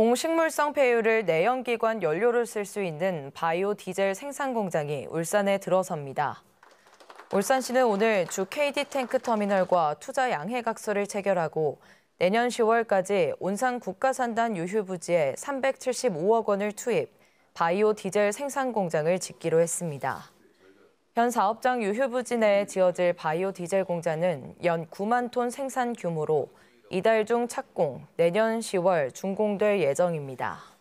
동식물성 폐유를 내연기관 연료로 쓸 수 있는 바이오 디젤 생산 공장이 울산에 들어섭니다. 울산시는 오늘 주 KD 탱크 터미널과 투자 양해각서를 체결하고 내년 10월까지 온산 국가산단 유휴부지에 375억 원을 투입, 바이오 디젤 생산 공장을 짓기로 했습니다. 현 사업장 유휴부지 내에 지어질 바이오 디젤 공장은 연 9만 톤 생산 규모로 이달 중 착공, 내년 10월 준공될 예정입니다.